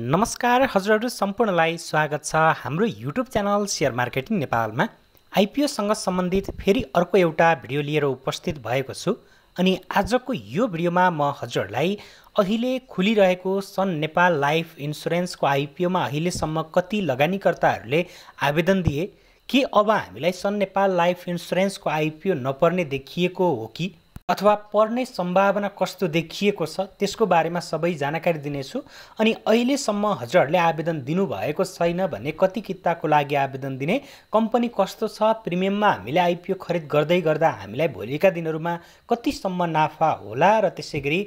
नमस्कार हजुरहरू सम्पूर्णलाई स्वागत छ हाम्रो युट्युब च्यानल सेयर मार्केटिङ नेपालमा आइपिओसँग सम्बन्धित फेरि अर्को एउटा भिडियो लिएर उपस्थित भएको छु अनि आजको यो भिडियोमा म हजुरहरूलाई अहिले खुलिरहेको सन नेपाल लाइफ इन्सुरेन्सको आइपिओमा अहिलेसम्म कति लगानीकर्ताहरूले आवेदन दिए के अब हामीलाई सन नेपाल लाइफ इन्सुरेन्सको आइपिओ नपर्ने देखिएको हो कि अथवा पर्ने सम्भावना कस्तो देखिएको छ त्यसको बारेमा सबै जानकारी दिनेछु अनि अहिलेसम्म हजुरहरूले आवेदन दिनुभएको छैन भने कति किताको लागि आवेदन दिने कम्पनी कस्तो छ प्रिमियममा हामीले आइपिओ खरिद गर्दै गर्दा हामीलाई भोलिका दिनहरूमा कतिसम्म नाफा होला र त्यसै गरी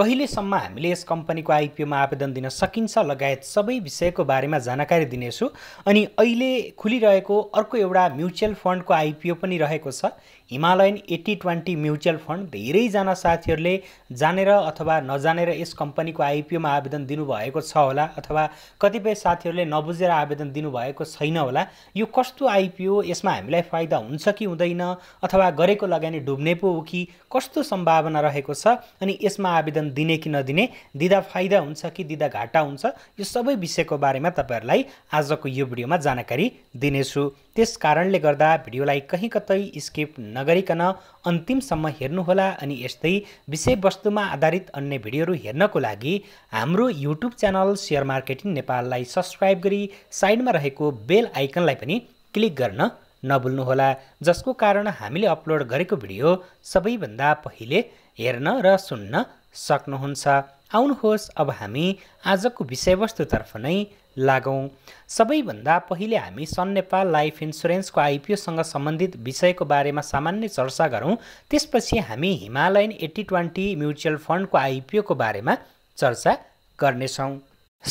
कहिलेसम्म हामीले यस कम्पनीको आइपिओमा आवेदन दिन सकिन्छ लगायत सबै विषयको बारेमा जानकारी दिनेछु अनि अहिले खुलिरहेको अर्को एउटा म्युचुअल फन्डको आइपिओ पनि रहेको छ Himalayan eighty twenty mutual fund धेरैजना साथीहरूले जानेर अथवा नजानेर यस कम्पनीको आइपिओमा आवेदन दिनुभएको छ होला अथवा कतिपय साथीहरूले नबुझेर आवेदन दिनुभएको छैन होला यो कस्तो आइपिओ यसमा हामीलाई फाइदा हुन्छ कि हुँदैन अथवा गरेको लगानी डुब्ने पो हो कि कस्तो सम्भावना रहेको छ अनि यसमा आवेदन दिने कि नदिने दिँदा फाइदा हुन्छ कि दिँदा घाटा हुन्छ यो सबै विषयको बारेमा तपाईँहरूलाई आजको यो भिडियोमा जानकारी दिनेछु त्यस कारणले गर्दा भिडियोलाई कहीँ कतै स्किप नगरिकन अन्तिमसम्म हेर्नुहोला अनि यस्तै विषयवस्तुमा आधारित अन्य भिडियोहरू हेर्नको लागि हाम्रो युट्युब च्यानल सेयर मार्केटिङ नेपाललाई सब्सक्राइब गरी साइडमा रहेको बेल आइकनलाई पनि क्लिक गर्न नभुल्नुहोला जसको कारण हामीले अपलोड गरेको भिडियो सबैभन्दा पहिले हेर्न र सुन्न सक्नुहुन्छ आउनुहोस् अब हामी आजको विषयवस्तुतर्फ नै लागौँ सबैभन्दा पहिले हामी सन नेपाल लाइफ इन्सुरेन्सको आइपिओसँग सम्बन्धित विषयको बारेमा सामान्य चर्चा गरौँ त्यसपछि हामी हिमालयन एट्टी ट्वेन्टी म्युचुअल फन्डको आइपिओको बारेमा चर्चा गर्नेछौँ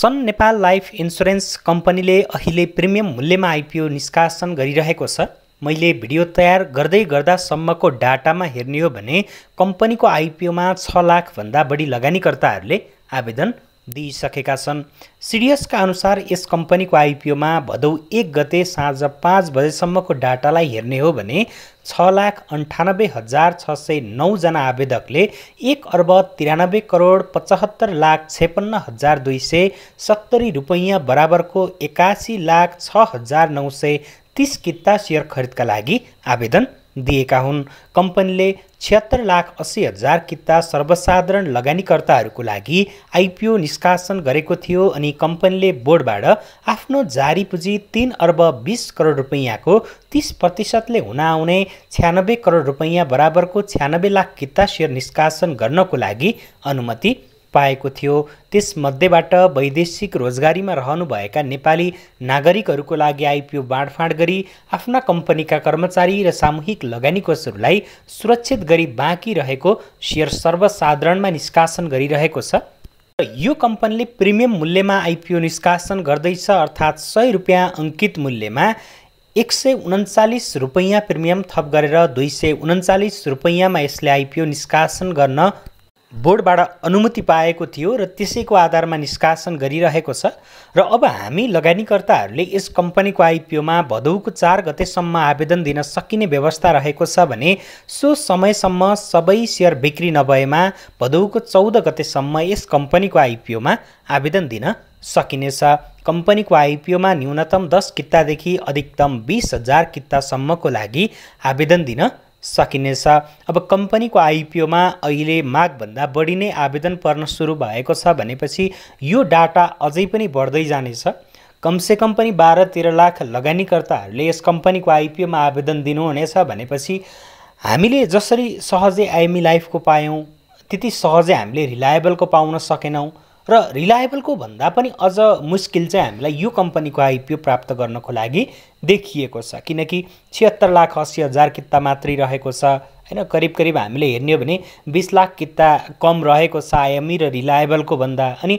सन नेपाल लाइफ इन्सुरेन्स कम्पनीले अहिले प्रिमियम मूल्यमा आइपिओ निष्कासन गरिरहेको छ मैले भिडियो तयार गर्दै गर्दासम्मको डाटामा हेर्ने हो भने कम्पनीको आइपिओमा छ लाखभन्दा बढी लगानीकर्ताहरूले आवेदन दिइसकेका छन् सिडिएसका अनुसार यस कम्पनीको आइपिओमा भदौ एक गते साँझ पाँच बजेसम्मको डाटालाई हेर्ने हो भने छ लाख अन्ठानब्बे हजार छ सय नौजना आवेदकले एक अर्ब तिरानब्बे करोड पचहत्तर लाख छेपन्न हजार दुई सय सत्तरी रुपैयाँ बराबरको एकासी लाख छ हजार नौ सय तिस किता सेयर खरिदका लागि आवेदन दिएका हुन् कम्पनीले छिहत्तर लाख अस्सी हजार किता सर्वसाधारण लगानीकर्ताहरूको लागि आइपिओ निष्कासन गरेको थियो अनि कम्पनीले बोर्डबाट आफ्नो जारी पुँजी तिन अर्ब बिस करोड रुपैयाँको तिस प्रतिशतले हुन आउने छ्यानब्बे करोड रुपैयाँ बराबरको छ्यानब्बे लाख किता सेयर निष्कासन गर्नको लागि अनुमति पाएको थियो त्यसमध्येबाट वैदेशिक रोजगारीमा रहनुभएका नेपाली नागरिकहरूको लागि आइपिओ बाँडफाँड गरी आफ्ना कम्पनीका कर्मचारी र सामूहिक लगानीकोषहरूलाई सुरक्षित गरी बाँकी रहेको सेयर सर्वसाधारणमा निष्कासन गरिरहेको छ यो कम्पनीले प्रिमियम मूल्यमा आइपिओ निष्कासन गर्दैछ अर्थात् सय रुपियाँ अङ्कित मूल्यमा एक सय उन्चालिस रुपैयाँ प्रिमियम थप गरेर दुई सय उन्चालिस रुपैयाँमा यसले आइपिओ निष्कासन गर्न बोर्डबाट अनुमति पाएको थियो र त्यसैको आधारमा निष्कासन गरिरहेको छ र अब हामी लगानीकर्ताहरूले यस कम्पनीको आइपिओमा भदौको चार गतेसम्म आवेदन दिन सकिने व्यवस्था रहेको छ भने सो समयसम्म सबै सेयर बिक्री नभएमा भदौको चौध गतेसम्म यस कम्पनीको आइपिओमा आवेदन दिन सकिनेछ कम्पनीको आइपिओमा न्यूनतम दस कित्तादेखि अधिकतम बिस हजार कितासम्मको लागि आवेदन दिन सकिनेछ अब कम्पनीको आइपिओमा अहिले मागभन्दा बढी नै आवेदन पर्न सुरु भएको छ भनेपछि यो डाटा अझै पनि बढ्दै जानेछ कमसेकम पनि बाह्र तेह्र लाख लगानीकर्ताहरूले यस कम्पनीको आइपिओमा आवेदन दिनुहुनेछ भनेपछि हामीले जसरी सहजै आइमी लाइफको पायौँ त्यति सहजै हामीले रिलायबलको पाउन सकेनौँ र रिलायबलको भन्दा पनि अझ मुस्किल चाहिँ हामीलाई यो कम्पनीको आइपिओ प्राप्त गर्नको लागि देखिएको छ किनकि छिहत्तर लाख असी हजार कित्ता मात्रै रहेको छ होइन करिब करिब हामीले हेर्ने हो भने बिस लाख कित्ता कम रहेको छ आइएमई र रिलायबलको भन्दा अनि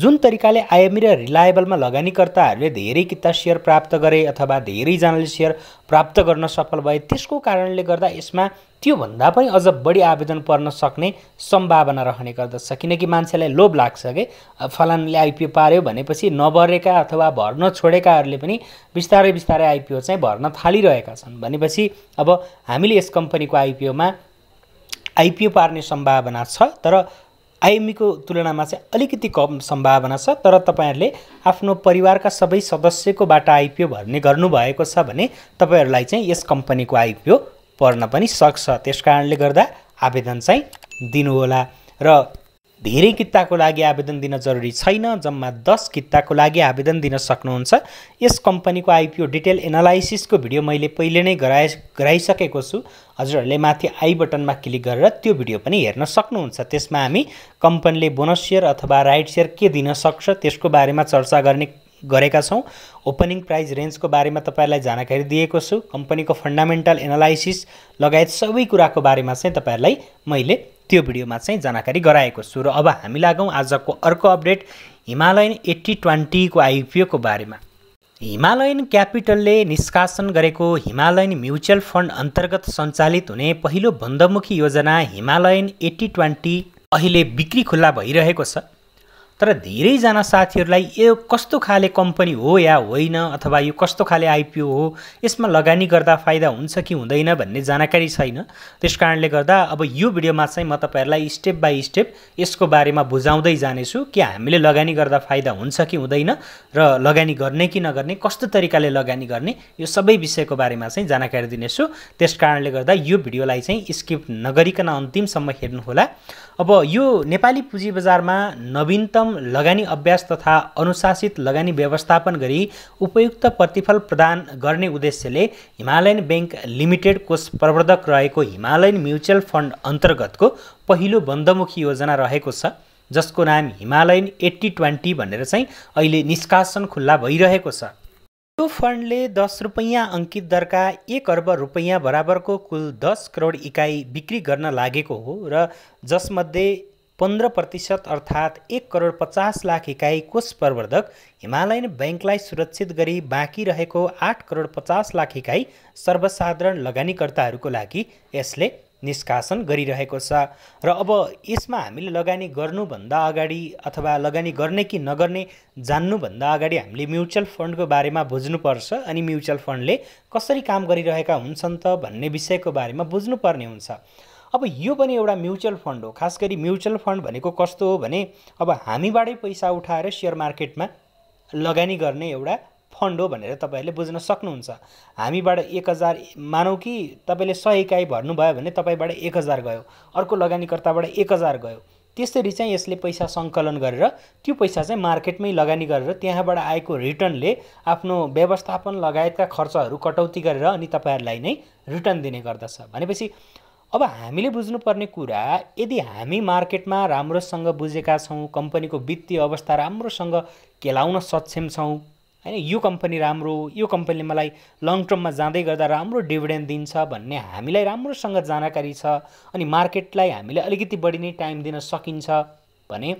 जुन तरिकाले आइएमई र रिलायबलमा लगानीकर्ताहरूले धेरै किता सेयर प्राप्त गरे अथवा धेरैजनाले सेयर प्राप्त गर्न सफल भए त्यसको कारणले गर्दा यसमा त्योभन्दा पनि अझ बढी आवेदन पर्न सक्ने सम्भावना रहने गर्दछ किनकि मान्छेलाई लोभ लाग्छ कि फलानले आइपिओ पार्यो भनेपछि नभरेका अथवा भर्न छोडेकाहरूले पनि बिस्तारै बिस्तारै आइपिओ चाहिँ भर्न थालिरहेका छन् भनेपछि अब हामीले यस कम्पनीको आइपिओमा आइपिओ पार्ने सम्भावना छ तर आइएमईको तुलनामा चाहिँ अलिकति कम सम्भावना छ तर तपाईँहरूले आफ्नो परिवारका सबै सदस्यकोबाट आइपिओ भर्ने गर्नुभएको छ भने तपाईँहरूलाई चाहिँ यस कम्पनीको आइपिओ पर्न पनि सक्छ त्यस कारणले गर्दा आवेदन चाहिँ दिनुहोला र धेरै किताको लागि आवेदन दिन जरुरी छैन जम्मा दस किताको लागि आवेदन दिन सक्नुहुन्छ यस कम्पनीको आइपिओ डिटेल एनालाइसिसको भिडियो मैले पहिले नै गराए गराइसकेको छु हजुरहरूले माथि आई बटनमा क्लिक गरेर त्यो भिडियो पनि हेर्न सक्नुहुन्छ त्यसमा हामी कम्पनीले बोनस सेयर अथवा राइट सेयर के दिन सक्छ त्यसको बारेमा चर्चा गर्ने गरेका छौँ ओपनिङ प्राइस रेन्जको बारेमा तपाईँहरूलाई जानकारी दिएको छु कम्पनीको फन्डामेन्टल एनालाइसिस लगायत सबै कुराको बारेमा चाहिँ तपाईँहरूलाई मैले त्यो भिडियोमा चाहिँ जानकारी गराएको छु र अब हामी लागौँ आजको अर्को अपडेट हिमालयन एट्टी ट्वेन्टीको आइपिओको बारेमा हिमालयन क्यापिटलले निष्कासन गरेको हिमालयन म्युचुअल फन्ड अन्तर्गत सञ्चालित हुने पहिलो बन्दमुखी योजना हिमालयन एट्टी ट्वेन्टी अहिले बिक्री खुल्ला भइरहेको छ तर धेरैजना साथीहरूलाई यो कस्तो खाले कम्पनी हो या होइन अथवा यो कस्तो खाले आइपिओ हो यसमा लगानी गर्दा फाइदा हुन्छ कि हुँदैन भन्ने जानकारी छैन त्यस कारणले गर्दा अब यो भिडियोमा चाहिँ म तपाईँहरूलाई स्टेप बाई स्टेप यसको बारेमा बुझाउँदै जानेछु कि हामीले लगानी गर्दा फाइदा हुन्छ कि हुँदैन र लगानी गर्ने कि नगर्ने कस्तो तरिकाले लगानी गर्ने यो सबै विषयको बारेमा चाहिँ जानकारी दिनेछु त्यस कारणले गर्दा यो भिडियोलाई चाहिँ स्किप नगरिकन अन्तिमसम्म हेर्नुहोला अब यो नेपाली पुँजी बजारमा नवीनतम लगानी अभ्यास तथा अनुशासित लगानी व्यवस्थापन गरी उपयुक्त प्रतिफल प्रदान गर्ने उद्देश्यले हिमालयन ब्याङ्क लिमिटेड कोष प्रवर्धक रहेको हिमालयन म्युचुअल फन्ड अन्तर्गतको पहिलो बन्दमुखी योजना रहेको छ जसको नाम हिमालयन एट्टी ट्वेन्टी भनेर चाहिँ अहिले निष्कासन खुल्ला भइरहेको छ यो फन्डले दस रुपैयाँ अङ्कित दरका एक अर्ब रुपैयाँ बराबरको कुल दस करोड इकाइ बिक्री गर्न लागेको हो र जसमध्ये पन्ध्र प्रतिशत अर्थात् एक करोड पचास लाख इकाइ कोष प्रवर्धक हिमालयन ब्याङ्कलाई सुरक्षित गरी बाँकी रहेको आठ करोड पचास लाख इकाइ सर्वसाधारण लगानीकर्ताहरूको लागि यसले निष्कासन गरिरहेको छ र अब यसमा हामीले लगानी गर्नुभन्दा अगाडि अथवा लगानी गर्ने कि नगर्ने जान्नुभन्दा अगाडि हामीले म्युचुअल फन्डको बारेमा बुझ्नुपर्छ अनि म्युचुअल फन्डले कसरी काम गरिरहेका हुन्छन् त भन्ने विषयको बारेमा बुझ्नुपर्ने हुन्छ अब यो पनि एउटा म्युचुअल फन्ड हो खास गरी म्युचुअल फन्ड भनेको कस्तो हो भने अब हामीबाटै पैसा उठाएर सेयर मार्केटमा लगानी गर्ने एउटा फन्ड हो भनेर तपाईँहरूले बुझ्न सक्नुहुन्छ हामीबाट एक हजार मानौँ कि तपाईँले सय इकाइ भर्नुभयो भने तपाईँबाट एक हजार गयो अर्को लगानीकर्ताबाट एक हजार गयो त्यसरी चाहिँ यसले पैसा सङ्कलन गरेर त्यो पैसा चाहिँ मार्केटमै लगानी गरेर त्यहाँबाट आएको रिटर्नले आफ्नो व्यवस्थापन लगायतका खर्चहरू कटौती गरेर अनि तपाईँहरूलाई नै रिटर्न दिने गर्दछ भनेपछि अब हामीले बुझ्नुपर्ने कुरा यदि हामी मार्केटमा राम्रोसँग बुझेका छौँ कम्पनीको वित्तीय अवस्था राम्रोसँग केलाउन सक्षम छौँ होइन यो कम्पनी राम्रो यो कम्पनीले मलाई लङ टर्ममा जाँदै गर्दा राम्रो डिभिडेन्ड दिन्छ भन्ने हामीलाई राम्रोसँग जानकारी छ अनि मार्केटलाई हामीले अलिकति बढी नै टाइम दिन सकिन्छ भने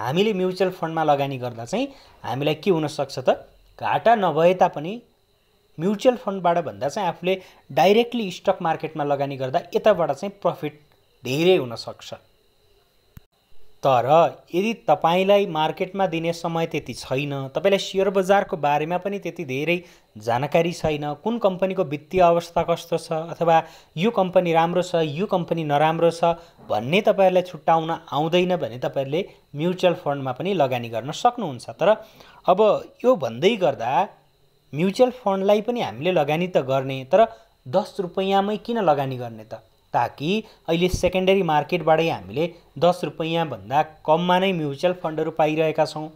हामीले म्युचुअल फन्डमा लगानी गर्दा चाहिँ हामीलाई के हुनसक्छ त घाटा नभए तापनि म्युचुअल फन्डबाट भन्दा चाहिँ आफूले डाइरेक्टली स्टक मार्केटमा लगानी गर्दा यताबाट चाहिँ प्रफिट धेरै हुनसक्छ तर यदि तपाईँलाई मार्केटमा दिने समय त्यति छैन तपाईँलाई सेयर बजारको बारेमा पनि त्यति धेरै जानकारी छैन कुन कम्पनीको वित्तीय अवस्था कस्तो छ अथवा यो कम्पनी राम्रो छ यो कम्पनी नराम्रो छ भन्ने तपाईँहरूलाई छुट्याउन आउँदैन भने तपाईँहरूले म्युचुअल फन्डमा पनि लगानी गर्न सक्नुहुन्छ तर अब यो भन्दै गर्दा म्युचुअल फन्डलाई पनि हामीले लगानी त गर्ने तर दस रुपैयाँमै किन लगानी गर्ने त ताकि अहिले सेकेन्डरी मार्केटबाटै हामीले दस रुपैयाँभन्दा कममा नै म्युचुअल फन्डहरू पाइरहेका छौँ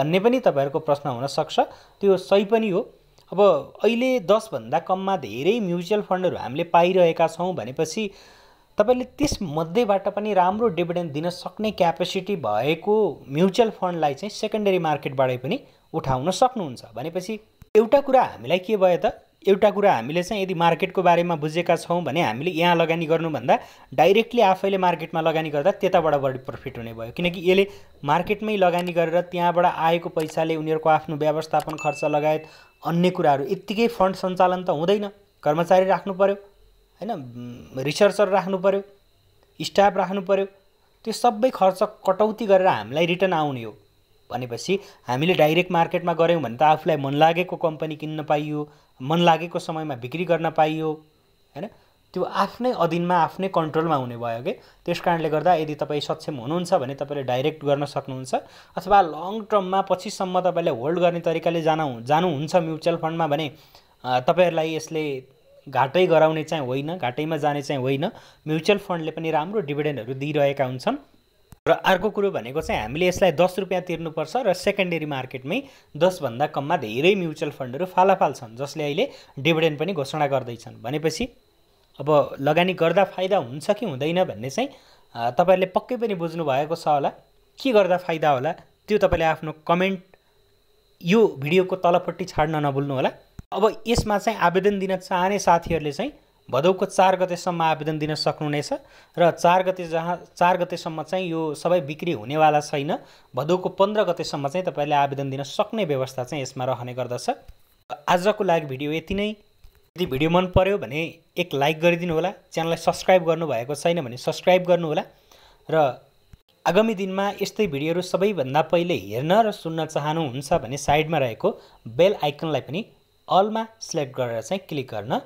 भन्ने पनि तपाईँहरूको प्रश्न हुनसक्छ त्यो सही पनि हो अब अहिले दसभन्दा कममा धेरै म्युचुअल फन्डहरू हामीले पाइरहेका छौँ भनेपछि तपाईँले त्यसमध्येबाट पनि राम्रो डिभिडेन्ड दिन सक्ने क्यापेसिटी भएको म्युचुअल फन्डलाई चाहिँ सेकेन्डरी मार्केटबाटै पनि उठाउन सक्नुहुन्छ भनेपछि एउटा कुरा हामीलाई के भयो त एउटा कुरा हामीले चाहिँ यदि मार्केटको बारेमा बुझेका छौँ भने हामीले यहाँ लगानी गर्नुभन्दा डाइरेक्टली आफैले मार्केटमा लगानी गर्दा त्यताबाट बढी प्रफिट हुने भयो किनकि यसले मार्केटमै लगानी गरेर त्यहाँबाट आएको पैसाले उनीहरूको आफ्नो व्यवस्थापन खर्च लगायत अन्य कुराहरू यत्तिकै फन्ड सञ्चालन त हुँदैन कर्मचारी राख्नु पऱ्यो होइन रिसर्चर राख्नु पऱ्यो स्टाफ राख्नु पऱ्यो त्यो सबै खर्च कटौती गरेर हामीलाई रिटर्न आउने हो भनेपछि हामीले डाइरेक्ट मार्केटमा गऱ्यौँ भने त आफूलाई मन लागेको कम्पनी किन्न पाइयो मन लागेको समयमा बिक्री गर्न पाइयो होइन त्यो आफ्नै अधीनमा आफ्नै कन्ट्रोलमा हुने भयो कि त्यस कारणले गर्दा यदि तपाईँ सक्षम हुनुहुन्छ भने तपाईँले डाइरेक्ट गर्न सक्नुहुन्छ अथवा लङ टर्ममा पछिसम्म तपाईँले होल्ड गर्ने तरिकाले जान जानुहुन्छ म्युचुअल फन्डमा भने तपाईँहरूलाई यसले घाटै गराउने चाहिँ होइन घाटैमा जाने चाहिँ होइन म्युचुअल फन्डले पनि राम्रो डिभिडेन्डहरू दिइरहेका हुन्छन् र अर्को कुरो भनेको चाहिँ हामीले यसलाई दस रुपियाँ तिर्नुपर्छ र सेकेन्डरी मार्केटमै दसभन्दा कममा धेरै म्युचुअल फन्डहरू फालाफाल छन् जसले अहिले डिभिडेन्ड पनि घोषणा गर्दैछन् भनेपछि अब लगानी गर्दा फाइदा हुन्छ कि हुँदैन भन्ने चाहिँ तपाईँहरूले पक्कै पनि बुझ्नु भएको छ होला के गर्दा फाइदा होला त्यो तपाईँले आफ्नो कमेन्ट यो भिडियोको तलपट्टि छाड्न नभुल्नु होला अब यसमा चाहिँ आवेदन दिन चाहने साथीहरूले चाहिँ भदौको चार गतेसम्म आवेदन दिन सक्नुहुनेछ र चार गते जहाँ चार गतेसम्म चाहिँ यो सबै बिक्री हुनेवाला छैन भदौको पन्ध्र गतेसम्म चाहिँ तपाईँले आवेदन दिन सक्ने व्यवस्था चाहिँ यसमा रहने गर्दछ आजको लागि भिडियो यति नै यदि भिडियो मन पर्यो भने एक लाइक गरिदिनु होला च्यानललाई सब्सक्राइब गर्नुभएको छैन भने सब्सक्राइब गर्नुहोला र आगामी दिनमा यस्तै भिडियोहरू सबैभन्दा पहिले हेर्न र सुन्न चाहनुहुन्छ भने साइडमा रहेको बेल आइकनलाई पनि अलमा सिलेक्ट गरेर चाहिँ क्लिक गर्न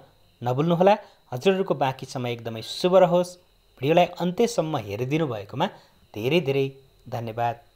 नभुल्नुहोला हजुरहरूको बाँकी समय एकदमै शुभ रहोस् भिडियोलाई अन्त्यसम्म हेरिदिनु भएकोमा धेरै धेरै धन्यवाद